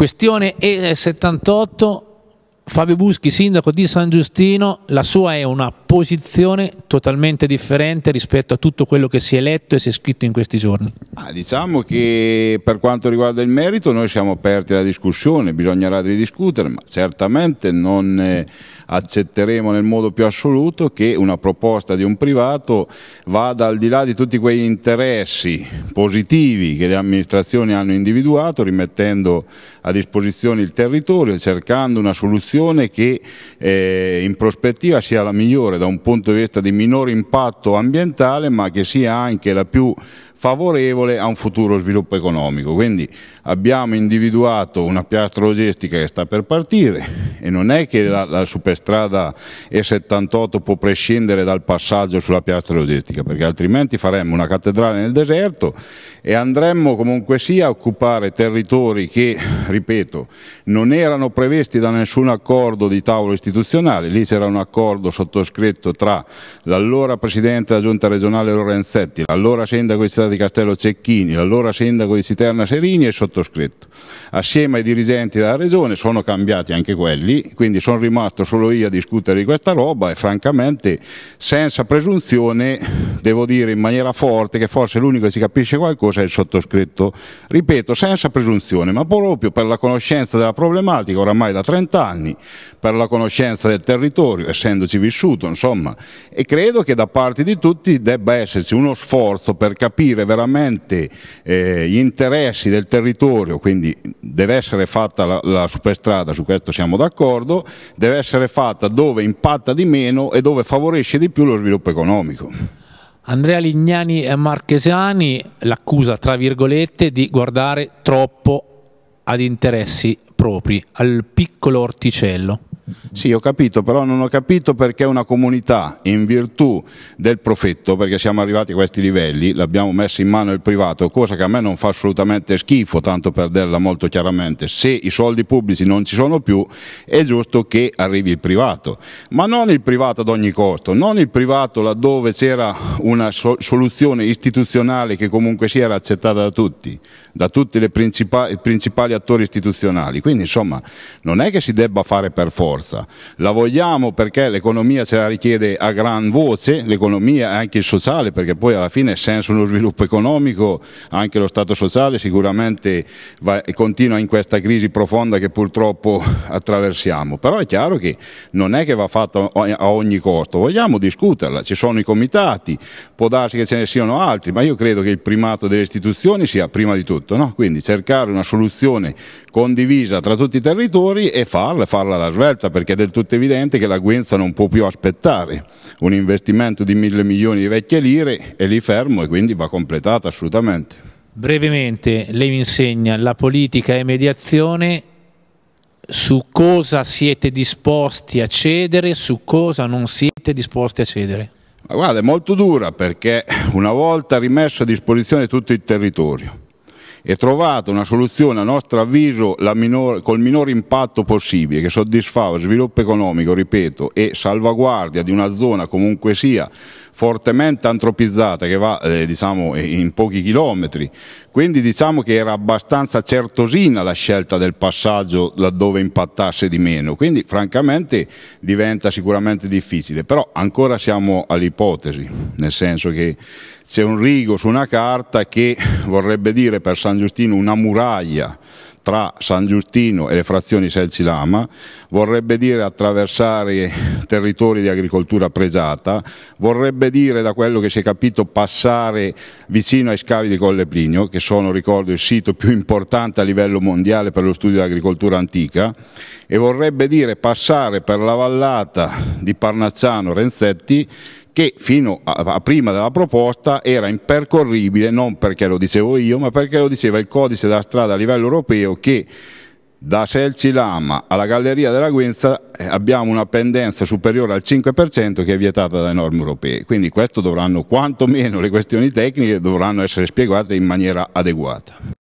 Questione E78, Fabio Buschi, sindaco di San Giustino, la sua è una posizione totalmente differente rispetto a tutto quello che si è letto e si è scritto in questi giorni? Ah, diciamo che per quanto riguarda il merito noi siamo aperti alla discussione, bisognerà ridiscutere, ma certamente non eh, accetteremo nel modo più assoluto che una proposta di un privato vada al di là di tutti quegli interessi positivi che le amministrazioni hanno individuato, rimettendo a disposizione il territorio, e cercando una soluzione che eh, in prospettiva sia la migliore da un punto di vista di minore impatto ambientale ma che sia anche la più favorevole a un futuro sviluppo economico. Quindi abbiamo individuato una piastra logistica che sta per partire e non è che la, la superstrada E78 può prescindere dal passaggio sulla piastra logistica, perché altrimenti faremmo una cattedrale nel deserto e andremmo comunque sia a occupare territori che, ripeto, non erano previsti da nessun accordo di tavolo istituzionale, lì c'era un accordo sottoscritto tra l'allora Presidente della Giunta regionale Lorenzetti, l'allora Sindaco di Città di Castello Cecchini, l'allora sindaco di Citerna Serini e sottoscritto. Assieme ai dirigenti della regione sono cambiati anche quelli, quindi sono rimasto solo io a discutere di questa roba e francamente senza presunzione devo dire in maniera forte che forse l'unico che si capisce qualcosa è il sottoscritto. Ripeto, senza presunzione, ma proprio per la conoscenza della problematica oramai da 30 anni, per la conoscenza del territorio, essendoci vissuto, insomma, e credo che da parte di tutti debba esserci uno sforzo per capire seguire veramente eh, gli interessi del territorio, quindi deve essere fatta la, la superstrada, su questo siamo d'accordo, deve essere fatta dove impatta di meno e dove favorisce di più lo sviluppo economico. Andrea Lignani e Marchesani l'accusa, tra virgolette, di guardare troppo ad interessi propri, al piccolo orticello. Sì, ho capito, però non ho capito perché una comunità in virtù del profitto, perché siamo arrivati a questi livelli, l'abbiamo messa in mano il privato, cosa che a me non fa assolutamente schifo, tanto per dirla molto chiaramente, se i soldi pubblici non ci sono più è giusto che arrivi il privato, ma non il privato ad ogni costo, non il privato laddove c'era una soluzione istituzionale che comunque sia era accettata da tutti, da tutti i principali attori istituzionali, quindi insomma non è che si debba fare per forza cosa, la vogliamo perché l'economia ce la richiede a gran voce, l'economia e anche il sociale, perché poi alla fine senza uno sviluppo economico anche lo Stato sociale sicuramente va, continua in questa crisi profonda che purtroppo attraversiamo, però è chiaro che non è che va fatto a ogni costo, vogliamo discuterla, ci sono i comitati, può darsi che ce ne siano altri, ma io credo che il primato delle istituzioni sia prima di tutto, no? quindi cercare una soluzione condivisa tra tutti i territori e farla, farla alla svelta, perché perché è del tutto evidente che la Guenza non può più aspettare un investimento di mille milioni di vecchie lire e lì fermo e quindi va completata assolutamente. Brevemente, lei mi insegna la politica e mediazione su cosa siete disposti a cedere, su cosa non siete disposti a cedere. Ma guarda, è molto dura perché una volta rimesso a disposizione tutto il territorio, e trovata una soluzione a nostro avviso minor, col minor impatto possibile che soddisfava sviluppo economico, ripeto, e salvaguardia di una zona comunque sia fortemente antropizzata che va eh, diciamo, in pochi chilometri. Quindi diciamo che era abbastanza certosina la scelta del passaggio laddove impattasse di meno. Quindi francamente diventa sicuramente difficile, però ancora siamo all'ipotesi, nel senso che c'è un rigo su una carta che vorrebbe dire per San San Giustino una muraglia tra San Giustino e le frazioni Selci-Lama, vorrebbe dire attraversare territori di agricoltura pregiata, vorrebbe dire da quello che si è capito passare vicino ai scavi di Colle Plinio, che sono ricordo il sito più importante a livello mondiale per lo studio dell'agricoltura antica, e vorrebbe dire passare per la vallata di Parnazzano Renzetti che fino a, a prima della proposta era impercorribile non perché lo dicevo io ma perché lo diceva il codice della strada a livello europeo che da Selci Lama alla Galleria della Guenza eh, abbiamo una pendenza superiore al 5% che è vietata dalle norme europee. Quindi questo dovranno, quantomeno le questioni tecniche dovranno essere spiegate in maniera adeguata.